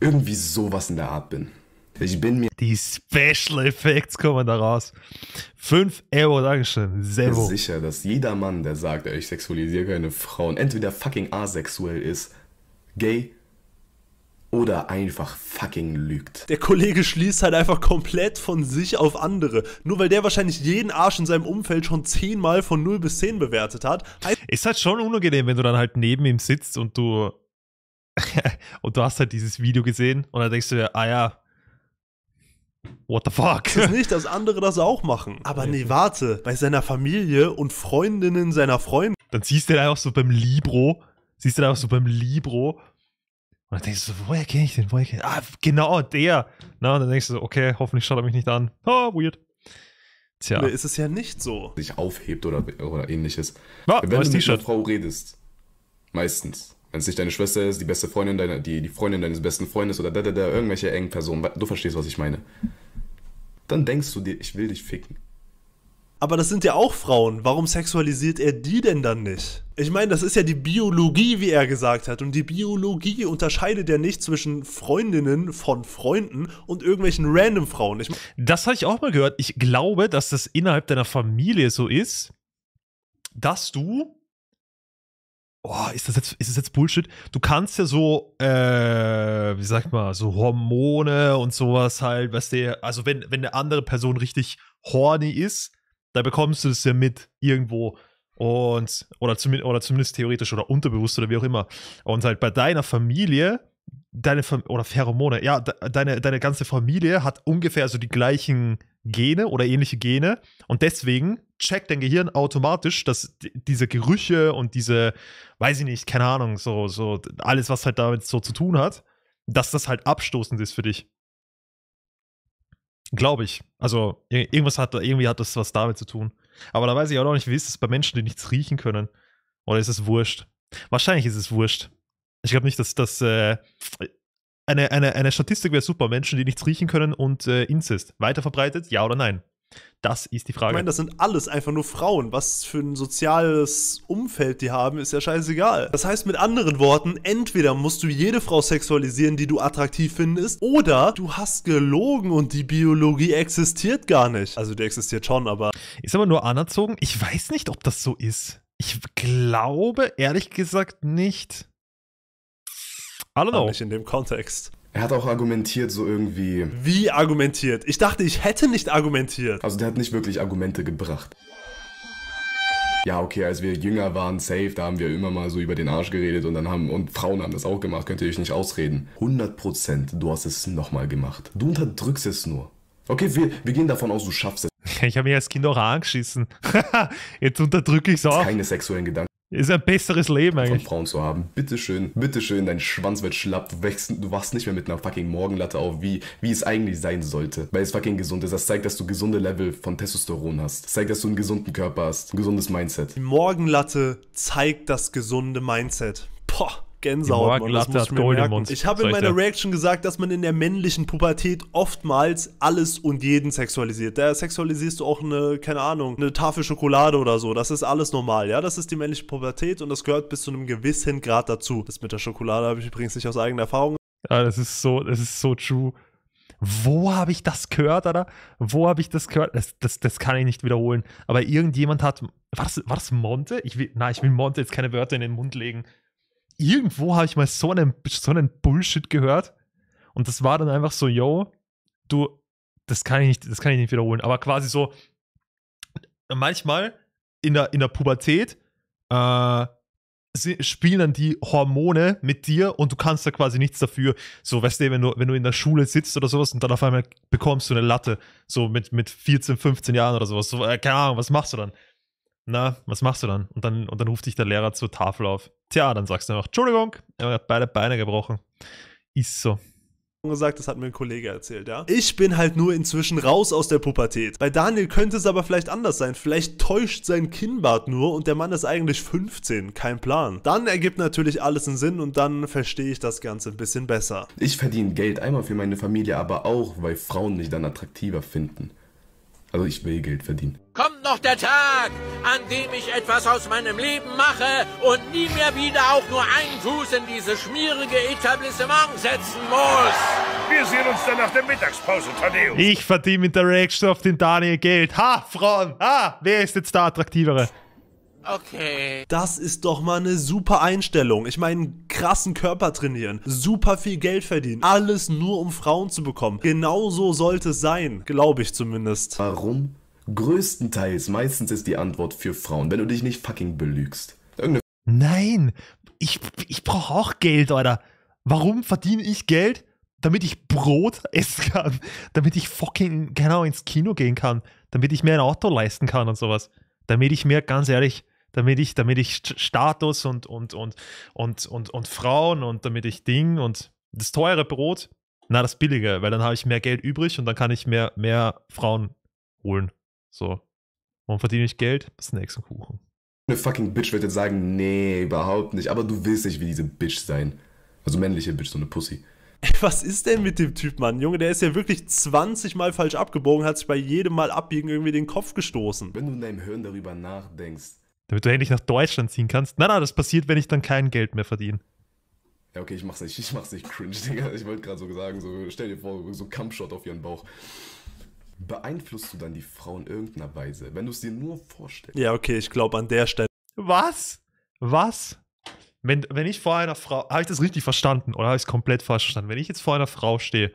Irgendwie sowas in der Art bin. Ich bin mir. Die Special Effects kommen da raus. 5 Euro, Dankeschön. Ich bin sicher, dass jeder Mann, der sagt, ich sexualisiere keine Frauen, entweder fucking asexuell ist, gay oder einfach fucking lügt. Der Kollege schließt halt einfach komplett von sich auf andere. Nur weil der wahrscheinlich jeden Arsch in seinem Umfeld schon zehnmal von 0 bis 10 bewertet hat. Ist halt schon unangenehm, wenn du dann halt neben ihm sitzt und du. und du hast halt dieses Video gesehen und dann denkst du dir, ah ja, What the fuck? Es ist nicht, dass andere das auch machen. Aber nee, warte, bei seiner Familie und Freundinnen seiner Freunde. Dann siehst du den einfach so beim Libro, siehst du den einfach so beim Libro und dann denkst du so, woher kenne ich den? Woher kenn ich? Ah, genau, der. Na, und dann denkst du so, okay, hoffentlich schaut er mich nicht an. Oh, weird. Tja. Nee, ist es ja nicht so. Sich aufhebt oder, oder ähnliches. Ah, Wenn du mit einer Frau redest, meistens. Wenn es nicht deine Schwester ist, die beste Freundin deiner, die, die Freundin deines besten Freundes oder da, da, da, irgendwelche engen Personen, du verstehst, was ich meine. Dann denkst du dir, ich will dich ficken. Aber das sind ja auch Frauen. Warum sexualisiert er die denn dann nicht? Ich meine, das ist ja die Biologie, wie er gesagt hat. Und die Biologie unterscheidet ja nicht zwischen Freundinnen von Freunden und irgendwelchen random Frauen. Ich mein das habe ich auch mal gehört. Ich glaube, dass das innerhalb deiner Familie so ist, dass du. Boah, ist das jetzt, ist das jetzt Bullshit? Du kannst ja so, äh, wie sagt man, so Hormone und sowas halt, weißt du, also wenn, wenn eine andere Person richtig horny ist, da bekommst du es ja mit irgendwo. Und, oder, zum, oder zumindest theoretisch oder unterbewusst oder wie auch immer. Und halt bei deiner Familie, deine Fam oder Pheromone, ja, de deine, deine ganze Familie hat ungefähr so die gleichen Gene oder ähnliche Gene. Und deswegen checkt dein Gehirn automatisch, dass diese Gerüche und diese, weiß ich nicht, keine Ahnung, so, so, alles, was halt damit so zu tun hat, dass das halt abstoßend ist für dich. Glaube ich. Also irgendwas hat, irgendwie hat das was damit zu tun. Aber da weiß ich auch noch nicht, wie ist es bei Menschen, die nichts riechen können? Oder ist es wurscht? Wahrscheinlich ist es wurscht. Ich glaube nicht, dass das äh, eine, eine, eine Statistik wäre super, Menschen, die nichts riechen können und äh, Inzest. Weiter verbreitet, ja oder nein? Das ist die Frage. Ich meine, das sind alles einfach nur Frauen. Was für ein soziales Umfeld die haben, ist ja scheißegal. Das heißt mit anderen Worten, entweder musst du jede Frau sexualisieren, die du attraktiv findest, oder du hast gelogen und die Biologie existiert gar nicht. Also die existiert schon, aber... Ist aber nur anerzogen? Ich weiß nicht, ob das so ist. Ich glaube ehrlich gesagt nicht. I don't know. Nicht in dem Kontext. Er hat auch argumentiert, so irgendwie. Wie argumentiert? Ich dachte, ich hätte nicht argumentiert. Also der hat nicht wirklich Argumente gebracht. Ja, okay, als wir jünger waren, safe, da haben wir immer mal so über den Arsch geredet und dann haben, und Frauen haben das auch gemacht, könnt ihr euch nicht ausreden. 100%, du hast es nochmal gemacht. Du unterdrückst es nur. Okay, wir, wir gehen davon aus, du schaffst es. Ich habe mich als Kind auch angeschissen. Jetzt unterdrücke ich es auch. Keine sexuellen Gedanken. Ist ein besseres Leben eigentlich. Von Frauen zu haben. Bitteschön, bitteschön, dein Schwanz wird schlapp, du, wächst, du wachst nicht mehr mit einer fucking Morgenlatte auf, wie, wie es eigentlich sein sollte. Weil es fucking gesund ist. Das zeigt, dass du gesunde Level von Testosteron hast. Das zeigt, dass du einen gesunden Körper hast, ein gesundes Mindset. Die Morgenlatte zeigt das gesunde Mindset. Boah. Gänsehaut, Mann, das ich habe in meiner Reaction gesagt, dass man in der männlichen Pubertät oftmals alles und jeden sexualisiert. Da sexualisierst du auch eine, keine Ahnung, eine Tafel Schokolade oder so. Das ist alles normal, ja. Das ist die männliche Pubertät und das gehört bis zu einem gewissen Grad dazu. Das mit der Schokolade habe ich übrigens nicht aus eigener Erfahrung. Ja, das ist so, das ist so true. Wo habe ich das gehört, oder? Wo habe ich das gehört? Das, das, das kann ich nicht wiederholen. Aber irgendjemand hat. War das, war das Monte? Ich will, nein, ich will Monte jetzt keine Wörter in den Mund legen irgendwo habe ich mal so einen, so einen Bullshit gehört. Und das war dann einfach so, yo, du, das kann ich nicht, das kann ich nicht wiederholen. Aber quasi so, manchmal in der, in der Pubertät äh, spielen dann die Hormone mit dir und du kannst da quasi nichts dafür. So, weißt du, wenn du, wenn du in der Schule sitzt oder sowas und dann auf einmal bekommst du eine Latte, so mit, mit 14, 15 Jahren oder sowas. So, äh, keine Ahnung, was machst du dann? Na, was machst du dann? Und dann, und dann ruft dich der Lehrer zur Tafel auf. Tja, dann sagst du einfach, Entschuldigung, er hat beide Beine gebrochen. Ist so gesagt, das hat mir ein Kollege erzählt, ja. Ich bin halt nur inzwischen raus aus der Pubertät. Bei Daniel könnte es aber vielleicht anders sein. Vielleicht täuscht sein Kinnbart nur und der Mann ist eigentlich 15. Kein Plan. Dann ergibt natürlich alles einen Sinn und dann verstehe ich das Ganze ein bisschen besser. Ich verdiene Geld einmal für meine Familie, aber auch, weil Frauen mich dann attraktiver finden. Also ich will Geld verdienen. Kommt noch der Tag, an dem ich etwas aus meinem Leben mache und nie mehr wieder auch nur einen Fuß in dieses schmierige Etablissement setzen muss. Wir sehen uns dann nach der Mittagspause, Tadeus. Ich verdiene mit der Reaction auf den Daniel Geld. Ha, Frauen, ha, wer ist jetzt der Attraktivere? Okay. Das ist doch mal eine super Einstellung. Ich meine, krassen Körper trainieren, super viel Geld verdienen, alles nur um Frauen zu bekommen. Genau so sollte es sein, glaube ich zumindest. Warum? Größtenteils, meistens ist die Antwort für Frauen, wenn du dich nicht fucking belügst. Irgendeine Nein, ich, ich brauche auch Geld, Alter. Warum verdiene ich Geld? Damit ich Brot essen kann, damit ich fucking, genau, ins Kino gehen kann, damit ich mir ein Auto leisten kann und sowas. Damit ich mir, ganz ehrlich, damit ich, damit ich Status und, und, und, und, und, und Frauen und damit ich Ding und das teure Brot, na, das billige, weil dann habe ich mehr Geld übrig und dann kann ich mehr, mehr Frauen holen. So. Und verdiene ich Geld? Das ist Kuchen. Eine fucking Bitch wird jetzt sagen, nee, überhaupt nicht. Aber du willst nicht wie diese Bitch sein. Also männliche Bitch, so eine Pussy. Ey, Was ist denn mit dem Typ, Mann? Junge, der ist ja wirklich 20 Mal falsch abgebogen, hat sich bei jedem Mal abbiegen irgendwie den Kopf gestoßen. Wenn du in deinem Hirn darüber nachdenkst, damit du endlich nach Deutschland ziehen kannst. Nein, nein, das passiert, wenn ich dann kein Geld mehr verdiene. Ja, okay, ich mach's nicht, ich mach's nicht cringe, Digga. Ich wollte gerade so sagen, so stell dir vor, so Kampfshot auf ihren Bauch. Beeinflusst du dann die Frau in irgendeiner Weise, wenn du es dir nur vorstellst? Ja, okay, ich glaube an der Stelle. Was? Was? Wenn, wenn ich vor einer Frau, habe ich das richtig verstanden oder habe ich es komplett falsch verstanden? Wenn ich jetzt vor einer Frau stehe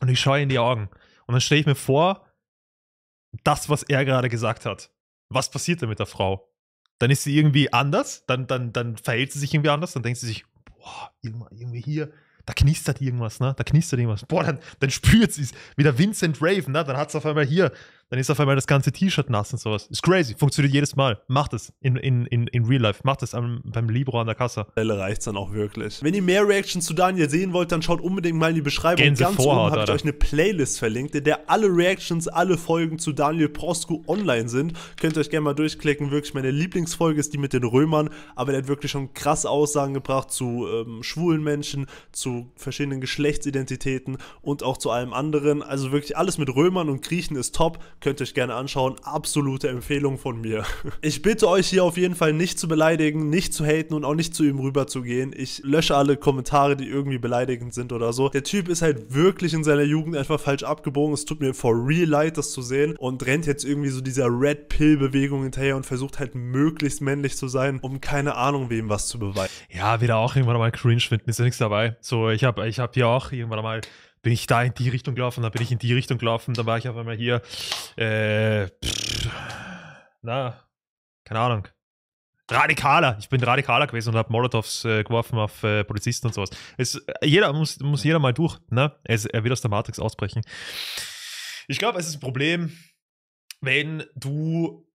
und ich schaue in die Augen und dann stelle ich mir vor, das, was er gerade gesagt hat was passiert denn mit der Frau? Dann ist sie irgendwie anders, dann, dann, dann verhält sie sich irgendwie anders, dann denkt sie sich, boah, irgendwie hier, da knistert irgendwas, ne? Da knistert irgendwas. Boah, dann, dann spürt sie es. Wie der Vincent Raven, ne? Dann hat es auf einmal hier dann ist auf einmal das ganze T-Shirt nass und sowas. Ist crazy, funktioniert jedes Mal. Macht es in, in, in, in Real Life. Macht es beim Libro an der Kasse. Stelle reicht's dann auch wirklich. Wenn ihr mehr Reactions zu Daniel sehen wollt, dann schaut unbedingt mal in die Beschreibung. Gänse Ganz Vorhaut, oben habe ich euch eine Playlist verlinkt, in der alle Reactions, alle Folgen zu Daniel Prosku online sind. Könnt ihr euch gerne mal durchklicken. Wirklich meine Lieblingsfolge ist die mit den Römern, aber der hat wirklich schon krasse Aussagen gebracht zu ähm, schwulen Menschen, zu verschiedenen Geschlechtsidentitäten und auch zu allem anderen. Also wirklich alles mit Römern und Griechen ist top Könnt ihr euch gerne anschauen. Absolute Empfehlung von mir. Ich bitte euch hier auf jeden Fall nicht zu beleidigen, nicht zu haten und auch nicht zu ihm rüberzugehen. Ich lösche alle Kommentare, die irgendwie beleidigend sind oder so. Der Typ ist halt wirklich in seiner Jugend einfach falsch abgebogen. Es tut mir for real leid, das zu sehen. Und rennt jetzt irgendwie so dieser Red Pill-Bewegung hinterher und versucht halt möglichst männlich zu sein, um keine Ahnung, wem was zu beweisen. Ja, wieder auch irgendwann mal cringe finden, ist ja nichts dabei. So, ich habe ich hab hier auch irgendwann mal bin ich da in die Richtung gelaufen, dann bin ich in die Richtung gelaufen, dann war ich auf einmal hier, äh, pff, na, keine Ahnung. Radikaler, ich bin radikaler gewesen und habe Molotows äh, geworfen auf äh, Polizisten und sowas. Es, jeder muss, muss jeder mal durch, ne? Es, er will aus der Matrix ausbrechen. Ich glaube, es ist ein Problem, wenn du.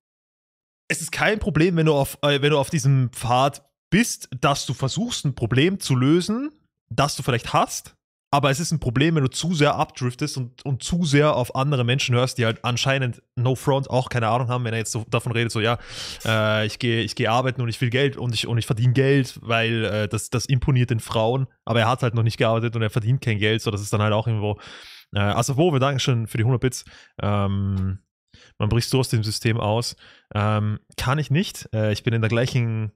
Es ist kein Problem, wenn du auf, äh, wenn du auf diesem Pfad bist, dass du versuchst, ein Problem zu lösen, das du vielleicht hast, aber es ist ein Problem, wenn du zu sehr abdriftest und, und zu sehr auf andere Menschen hörst, die halt anscheinend no front auch keine Ahnung haben, wenn er jetzt so davon redet, so ja, äh, ich gehe ich geh arbeiten und ich will Geld und ich, und ich verdiene Geld, weil äh, das, das imponiert den Frauen, aber er hat halt noch nicht gearbeitet und er verdient kein Geld, so das ist dann halt auch irgendwo. Äh, also wo, wir danken schon für die 100 Bits. Ähm, man bricht so aus dem System aus. Ähm, kann ich nicht. Äh, ich bin in der gleichen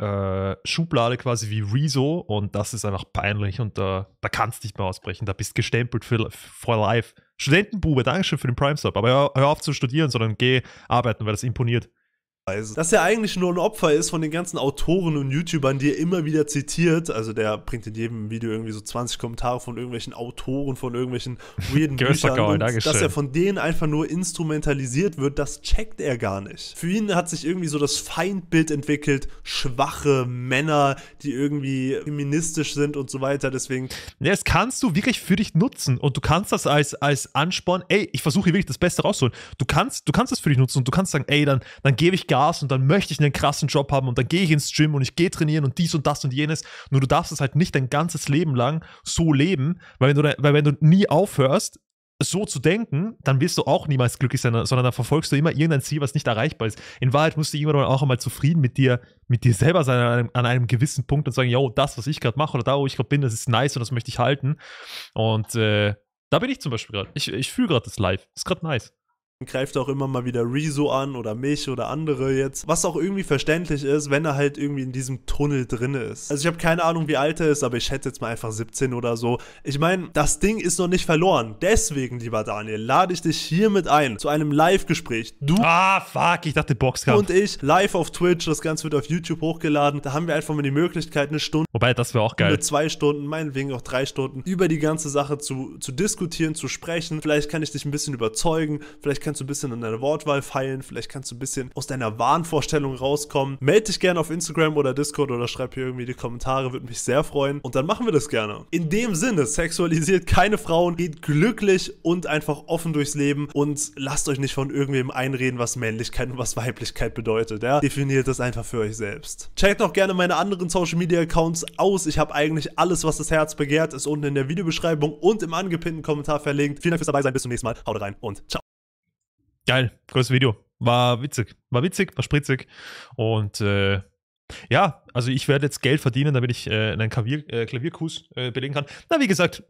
äh, Schublade quasi wie Rezo und das ist einfach peinlich und äh, da kannst du nicht mehr ausbrechen. Da bist gestempelt für, for life. Studentenbube, Dankeschön für den Prime-Sub, aber hör, hör, auf zu studieren, sondern geh arbeiten, weil das imponiert. Dass er eigentlich nur ein Opfer ist von den ganzen Autoren und YouTubern, die er immer wieder zitiert. Also der bringt in jedem Video irgendwie so 20 Kommentare von irgendwelchen Autoren, von irgendwelchen weirden Büchern. Und dass er von denen einfach nur instrumentalisiert wird, das checkt er gar nicht. Für ihn hat sich irgendwie so das Feindbild entwickelt, schwache Männer, die irgendwie feministisch sind und so weiter. Deswegen. Ja, das kannst du wirklich für dich nutzen und du kannst das als, als Ansporn, ey, ich versuche hier wirklich das Beste rauszuholen. Du kannst, du kannst das für dich nutzen und du kannst sagen, ey, dann, dann gebe ich gar Gas und dann möchte ich einen krassen Job haben und dann gehe ich ins Gym und ich gehe trainieren und dies und das und jenes. Nur du darfst es halt nicht dein ganzes Leben lang so leben, weil wenn du, weil wenn du nie aufhörst, so zu denken, dann wirst du auch niemals glücklich sein, sondern dann verfolgst du immer irgendein Ziel, was nicht erreichbar ist. In Wahrheit musst du irgendwann auch einmal zufrieden mit dir, mit dir selber sein an einem, an einem gewissen Punkt und sagen, yo, das, was ich gerade mache oder da, wo ich gerade bin, das ist nice und das möchte ich halten. Und äh, da bin ich zum Beispiel gerade. Ich, ich fühle gerade das live. Ist gerade nice greift auch immer mal wieder Rezo an oder mich oder andere jetzt. Was auch irgendwie verständlich ist, wenn er halt irgendwie in diesem Tunnel drin ist. Also ich habe keine Ahnung, wie alt er ist, aber ich schätze jetzt mal einfach 17 oder so. Ich meine, das Ding ist noch nicht verloren. Deswegen, lieber Daniel, lade ich dich hiermit ein zu einem Live-Gespräch. Du. Ah, fuck, ich dachte Boxkampf. Und ich live auf Twitch. Das Ganze wird auf YouTube hochgeladen. Da haben wir einfach mal die Möglichkeit, eine Stunde. Wobei, das wäre auch geil. Eine zwei Stunden, meinetwegen auch drei Stunden, über die ganze Sache zu, zu diskutieren, zu sprechen. Vielleicht kann ich dich ein bisschen überzeugen. Vielleicht kann kannst du ein bisschen an deiner Wortwahl feilen, vielleicht kannst du ein bisschen aus deiner Wahnvorstellung rauskommen. Meld dich gerne auf Instagram oder Discord oder schreib hier irgendwie die Kommentare, würde mich sehr freuen. Und dann machen wir das gerne. In dem Sinne, sexualisiert keine Frauen, geht glücklich und einfach offen durchs Leben und lasst euch nicht von irgendwem einreden, was Männlichkeit und was Weiblichkeit bedeutet. Ja? Definiert das einfach für euch selbst. Checkt auch gerne meine anderen Social Media Accounts aus. Ich habe eigentlich alles, was das Herz begehrt, ist unten in der Videobeschreibung und im angepinnten Kommentar verlinkt. Vielen Dank fürs dabei sein. Bis zum nächsten Mal. Haut rein und ciao. Geil, cooles Video. War witzig. War witzig, war spritzig. Und äh, ja, also ich werde jetzt Geld verdienen, damit ich äh, einen Klavier, äh, Klavierkurs äh, belegen kann. Na, wie gesagt,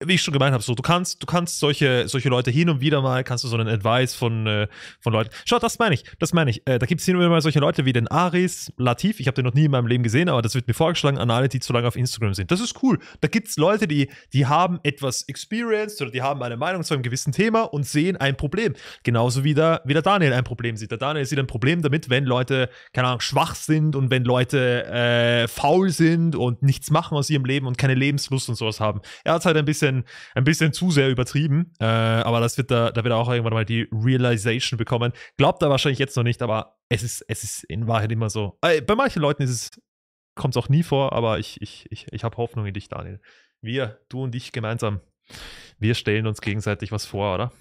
wie ich schon gemeint habe, so, du kannst, du kannst solche, solche Leute hin und wieder mal, kannst du so einen Advice von, äh, von Leuten. Schau, das meine ich, das meine ich. Äh, da gibt es hin und wieder mal solche Leute wie den Aris, Latif, ich habe den noch nie in meinem Leben gesehen, aber das wird mir vorgeschlagen an alle, die zu lange auf Instagram sind. Das ist cool. Da gibt es Leute, die, die haben etwas experienced oder die haben eine Meinung zu einem gewissen Thema und sehen ein Problem. Genauso wie der, wie der Daniel ein Problem sieht. Der Daniel sieht ein Problem damit, wenn Leute, keine Ahnung, schwach sind und wenn Leute äh, faul sind und nichts machen aus ihrem Leben und keine Lebenslust und sowas haben. Er hat halt ein bisschen bisschen, ein bisschen zu sehr übertrieben. Äh, aber das wird da, da wird er auch irgendwann mal die Realization bekommen. Glaubt er wahrscheinlich jetzt noch nicht, aber es ist, es ist in Wahrheit immer so. Äh, bei manchen Leuten ist es, kommt es auch nie vor, aber ich, ich, ich, ich habe Hoffnung in dich, Daniel. Wir, du und ich gemeinsam, wir stellen uns gegenseitig was vor, oder?